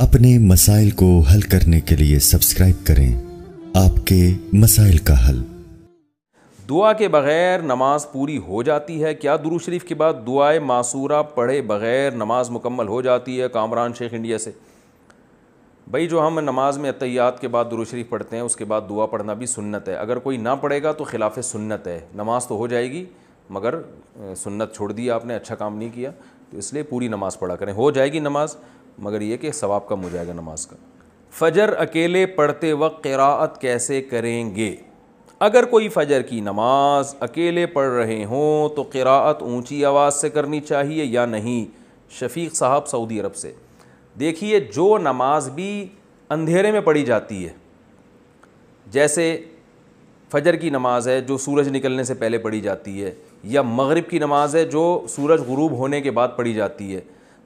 अपने मसाइल को हल करने के लिए सब्सक्राइब करें आपके मसाइल का हल दुआ के बगैर नमाज पूरी हो जाती है क्या दुरू शरीफ के बाद दुआए मासूरा पढ़े बगैर नमाज मुकम्मल हो जाती है कामरान शेख इंडिया से भाई जो हम नमाज में अतैयात के बाद दुरू शरीफ पढ़ते हैं उसके बाद दुआ पढ़ना भी सुन्नत है अगर कोई ना पढ़ेगा तो खिलाफ सुन्नत है नमाज तो हो जाएगी मगर सुन्नत छोड़ दी आपने अच्छा काम नहीं किया तो इसलिए पूरी नमाज़ पढ़ा करें हो जाएगी नमाज मगर ये कि सवाब कम हो जाएगा नमाज का फ़जर अकेले पढ़ते वक्त क़रात कैसे करेंगे अगर कोई फ़जर की नमाज अकेले पढ़ रहे हों तो करात ऊंची आवाज़ से करनी चाहिए या नहीं शफीक साहब सऊदी अरब से देखिए जो नमाज भी अंधेरे में पढ़ी जाती है जैसे फजर की नमाज़ है जो सूरज निकलने से पहले पढ़ी जाती है या मगरिब की नमाज है जो सूरज गुरूब होने के बाद पढ़ी जाती है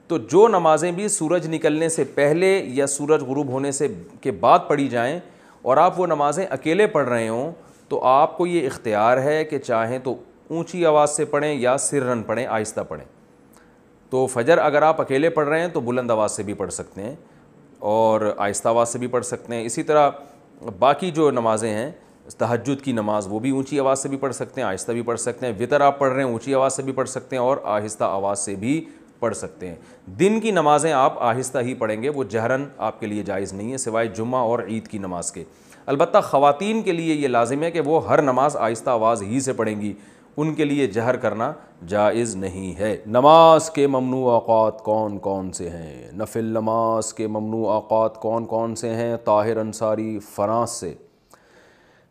तो जो नमाज़ें भी सूरज निकलने से पहले या सूरज गुरूब होने से के बाद पढ़ी जाएं और आप वो नमाज़ें अकेले पढ़ रहे हों तो आपको ये इख्तियार है कि चाहें तो ऊंची आवाज़ से पढ़ें या रन पढ़ें आहिस्ता पढ़ें तो फजर अगर आप अकेले पढ़ रहे हैं तो बुलंद आवाज़ से भी पढ़ सकते हैं और आहिस्ता आवाज़ से भी पढ़ सकते हैं इसी तरह बाकी जो नमाज़ें हैं तहजद की नमाज़ वो भी ऊंची आवाज़ से भी पढ़ सकते हैं आहिस्ता भी पढ़ सकते हैं वितर आप पढ़ रहे हैं ऊंची आवाज़ से भी पढ़ सकते हैं और आहिस्ता आवाज़ से भी पढ़ सकते हैं दिन की नमाज़ें आप आहिस्ता ही पढ़ेंगे वो जहरन आपके लिए जायज़ नहीं है सिवाय जुम्मा और ईद की नमाज़ के अलबत् ख़वान के लिए ये लाजिम है कि वो हर नमाज आहिस्ता आवाज़ ही से पढ़ेंगी उनके लिए जहर करना जायज़ नहीं है नमाज के ममनू अवत कौन कौन से हैं नफिल नमाज के ममनू अवात कौन कौन से हैं ताहिर अंसारी फ़रांस से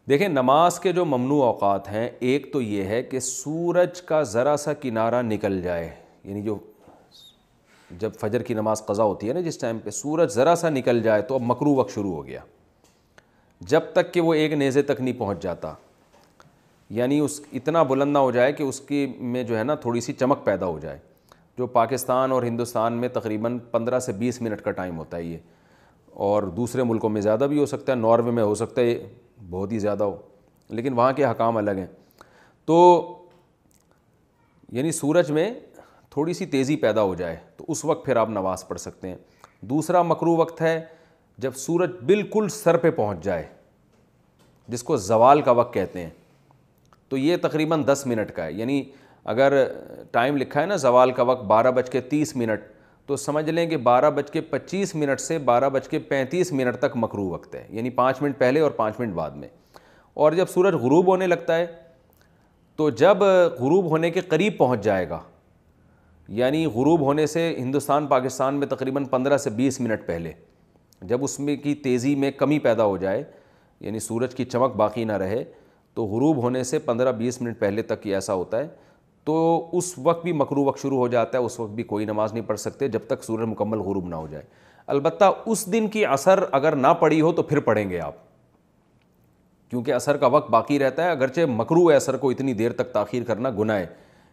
देखिए नमाज के जो ममनू अवात हैं एक तो ये है कि सूरज का ज़रा सा किनारा निकल जाए यानी जो जब फजर की नमाज़ कज़ा होती है ना जिस टाइम पे सूरज ज़रा सा निकल जाए तो अब मकरू वक्त शुरू हो गया जब तक कि वो एक नेज़े तक नहीं पहुँच जाता यानी उस इतना बुलंदा हो जाए कि उसकी में जो है ना थोड़ी सी चमक पैदा हो जाए जो पाकिस्तान और हिंदुस्तान में तकरीबन पंद्रह से बीस मिनट का टाइम होता है ये और दूसरे मुल्कों में ज़्यादा भी हो सकता है नॉर्वे में हो सकता है बहुत ही ज़्यादा हो लेकिन वहाँ के हकाम अलग हैं तो यानी सूरज में थोड़ी सी तेज़ी पैदा हो जाए तो उस वक्त फिर आप नमाज़ पढ़ सकते हैं दूसरा मकरू वक्त है जब सूरज बिल्कुल सर पे पहुंच जाए जिसको जवाल का वक्त कहते हैं तो ये तकरीबन दस मिनट का है यानी अगर टाइम लिखा है ना जवाल का वक्त बारह बज के तीस मिनट तो समझ लें कि बारह बज के पच्चीस मिनट से बारह बज के पैंतीस मिनट तक मकरू वक्त है यानी पाँच मिनट पहले और पाँच मिनट बाद में और जब सूरज गरूब होने लगता है तो जब गरूब होने के करीब पहुंच जाएगा यानी गरूब होने से हिंदुस्तान पाकिस्तान में तकरीबन पंद्रह से बीस मिनट पहले जब उसमें की तेज़ी में कमी पैदा हो जाए यानी सूरज की चमक बाकी ना रहे तो गरूब होने से पंद्रह बीस मिनट पहले तक ही ऐसा होता है तो उस वक्त भी मकरू वक्त शुरू हो जाता है उस वक्त भी कोई नमाज़ नहीं पढ़ सकते जब तक सूरज मुकम्मल गुरूब ना हो जाए अलबत्त उस दिन की असर अगर ना पड़ी हो तो फिर पढ़ेंगे आप क्योंकि असर का वक्त बाकी रहता है अगरचे मकरू असर को इतनी देर तक ताखिर करना गुनाए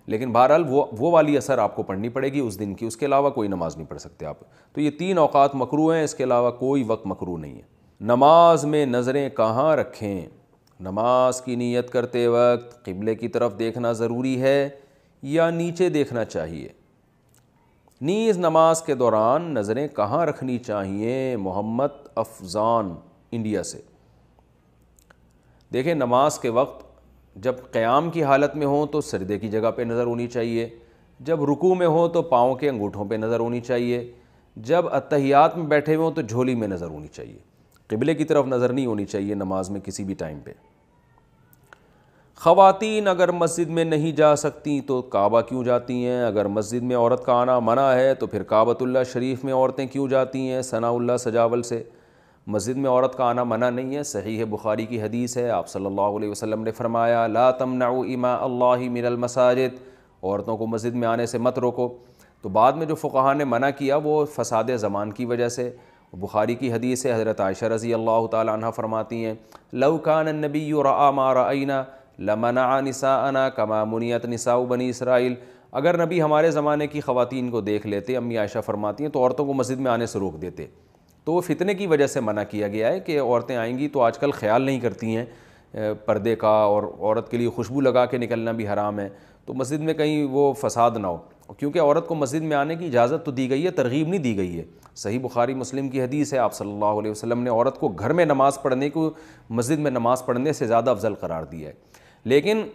लेकिन बहरहाल वो वो वाली असर आपको पढ़नी पड़ेगी उस दिन की उसके अलावा कोई नमाज़ नहीं पढ़ सकते आप तो ये तीन अवात मकरू हैं इसके अलावा कोई वक्त मकरू नहीं है नमाज में नज़रें कहाँ रखें नमाज की नीयत करते वक्त किबले की तरफ देखना ज़रूरी है या नीचे देखना चाहिए नीज़ नमाज के दौरान नज़रें कहाँ रखनी चाहिए मोहम्मद अफजान इंडिया से देखें नमाज के वक्त जब क़्याम की हालत में हो तो सरदे की जगह पे नज़र होनी चाहिए जब रुकू में हो तो पाँव के अंगूठों पे नज़र होनी चाहिए जब अतहियात में बैठे हुए हों तो झोली में नज़र होनी चाहिए कबले की तरफ नज़र नहीं होनी चाहिए नमाज में किसी भी टाइम पर ख़वातीन अगर मस्जिद में नहीं जा सकती तो काबा क्यों जाती हैं अगर मस्जिद में औरत का आना मना है तो फिर काबतुल्ला शरीफ में औरतें क्यों जाती हैं सनाउल्ला सजावल से मस्जिद में औरत का आना मना नहीं है सही है बुखारी की हदीस है आप सल्लल्लाहु अलैहि वसल्लम ने फरमाया ला तमनाउ इमा अल्लाह मिनल मसाजिद औरतों को मस्जिद में आने से मत रोको तो बाद में जो फ़ुकाहा ने मना किया वो फ़साद ज़मान की वजह से बुखारी की हदीस है हज़रत आयशा रज़ी अल्लाह तह फरमाती हैं लवकान नबी रमारना लमना आ निसाना कमा मुनियत निसाउ बनी इसराइल अगर नबी हमारे ज़माने की ख़वातीन को देख लेते अम्मी आयशा फरमाती हैं तो औरतों को मस्जिद में आने से रोक देते तो वो फितने की वजह से मना किया गया है कि औरतें आएंगी तो आजकल ख्याल नहीं करती हैं पर्दे का और औरत के लिए खुशबू लगा के निकलना भी हराम है तो मस्जिद में कहीं वो फसाद ना हो क्योंकि औरत को मस्जिद में आने की इजाज़त तो दी गई है तरगीब नहीं दी गई है सही बुखारी मुस्लिम की हदीस है आप सल्लल्लाहु अलैहि वसल्लम ने औरत को घर में नमाज़ पढ़ने को मस्जिद में नमाज़ पढ़ने से ज़्यादा अफजल करार दिया है लेकिन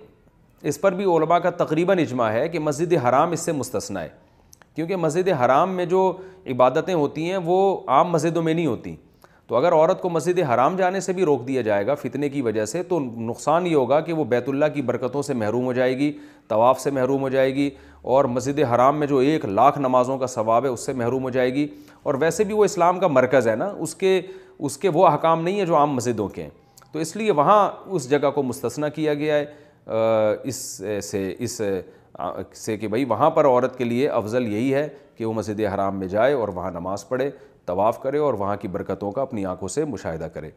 इस पर भी ओलमा का तकरीबन इजमा है कि मस्जिद हराम इससे मुस्तना है क्योंकि मस्जिद हराम में जो इबादतें होती हैं वो आम मस्जिदों में नहीं होती तो अगर औरत को मस्जिद हराम जाने से भी रोक दिया जाएगा फितने की वजह से तो नुकसान ये होगा कि वो बैतुल्ला की बरकतों से महरूम हो जाएगी तवाफ़ से महरूम हो जाएगी और मस्जिद हराम में जो एक लाख नमाज़ों का सवाब है उससे महरूम हो जाएगी और वैसे भी वो इस्लाम का मरकज़ है ना उसके उसके वो अहकाम नहीं है जो आम मस्जिदों के हैं तो इसलिए वहाँ उस जगह को मुस्तना किया गया है इस से इस से कि भाई वहाँ पर औरत के लिए अफजल यही है कि वो मस्जिद हराम में जाए और वहाँ नमाज़ पढ़े तवाफ़ करे और वहाँ की बरकतों का अपनी आँखों से मुशाह करे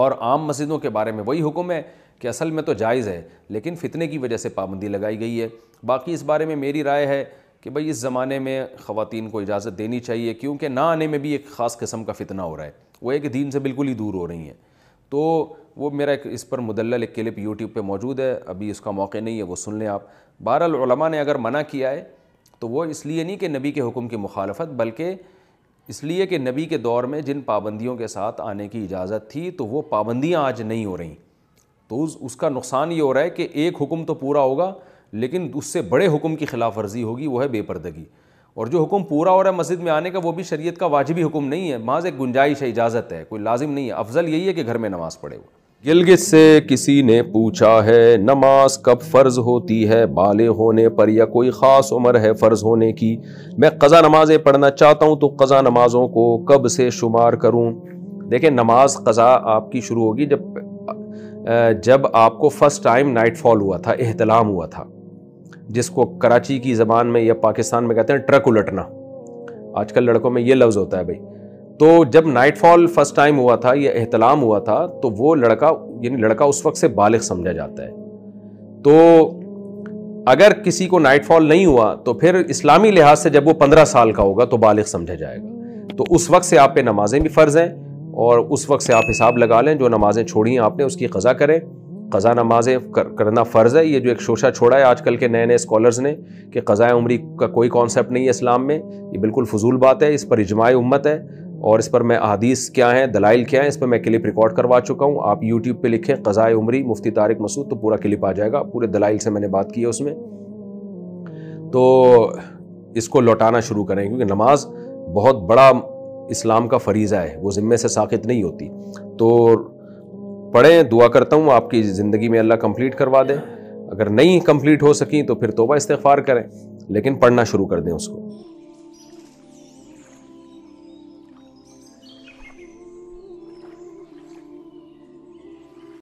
और आम मस्जिदों के बारे में वही हुक्म है कि असल में तो जायज़ है लेकिन फ़ितने की वजह से पाबंदी लगाई गई है बाकी इस बारे में मेरी राय है कि भाई इस ज़माने में ख़वान को इजाज़त देनी चाहिए क्योंकि ना आने में भी एक ख़ास कस्म का फ़ितना हो रहा है वो एक दीन से बिल्कुल ही दूर हो रही हैं तो वो मेरा एक इस पर मुदल एक क्लिप यूट्यूब पर मौजूद है अभी उसका मौके नहीं है वो सुन लें आप बहरहाल ने अगर मना किया है तो वो इसलिए नहीं कि नबी के हुक्म की मुखालफत बल्कि इसलिए कि नबी के दौर में जिन पाबंदियों के साथ आने की इजाज़त थी तो वो पाबंदियाँ आज नहीं हो रही तो उस उसका नुकसान ये हो रहा है कि एक हुक्म तो पूरा होगा लेकिन उससे बड़े हुक्म की खिलाफ वर्जी होगी वो है बेपर्दगी और जो हुक्म पूरा हो रहा है मस्जिद में आने का वो भी शरीयत का वाजिबी हुक्म नहीं है माज़ एक गुंजाइश है इजाज़त है कोई लाजिम नहीं है अफजल यही है कि घर में नमाज़ पढ़े वो गिलगित से किसी ने पूछा है नमाज कब फ़र्ज़ होती है बाले होने पर या कोई ख़ास उम्र है फ़र्ज़ होने की मैं कज़ा नमाज़ें पढ़ना चाहता हूँ तो कज़ा नमाज़ों को कब से शुमार करूँ देखें नमाज कज़ा आपकी शुरू होगी जब जब आपको फ़र्स्ट टाइम नाइटफॉल हुआ था एहतलाम हुआ था जिसको कराची की ज़बान में या पाकिस्तान में कहते हैं ट्रक उलटना आजकल लड़कों में ये लफ्ज़ होता है भाई तो जब नाइटफॉल फर्स्ट टाइम हुआ था या एहतलाम हुआ था तो वो लड़का यानी लड़का उस वक्त से बालिग समझा जाता है तो अगर किसी को नाइटफॉल नहीं हुआ तो फिर इस्लामी लिहाज से जब वो पंद्रह साल का होगा तो बालिग समझा जाएगा तो उस वक्त से आप पे नमाजें भी फ़र्ज़ हैं और उस वक्त से आप हिसाब लगा लें जो नमाज़ें छोड़ी हैं आपने उसकी कज़ा करें कज़ा नमाजें कर, करना फ़र्ज़ है ये जो एक शोशा छोड़ा है आजकल के नए नए स्कॉलर्स ने कि कज़ा उम्री का कोई कॉन्सेप्ट नहीं है इस्लाम में ये बिल्कुल फजूल बात है इस पर इजमाय उम्मत है और इस पर मैं अदीस क्या हैं दलाइल क्या हैं इस पर मैं क्लिप रिकॉर्ड करवा चुका हूँ आप यूट्यूब पर लिखें कज़ा उम्री मुफ्ती तारक मसूद तो पूरा क्लिप आ जाएगा पूरे दलाइल से मैंने बात की है उसमें तो इसको लौटाना शुरू करें क्योंकि नमाज बहुत बड़ा इस्लाम का फरीज़ा है वो ज़िम्मे से साखित नहीं होती तो पढ़ें दुआ करता हूँ आपकी ज़िंदगी में अल्लाह कंप्लीट करवा दें अगर नहीं कंप्लीट हो सकी तो फिर तोबा इस्तफ़ार करें लेकिन पढ़ना शुरू कर दें उसको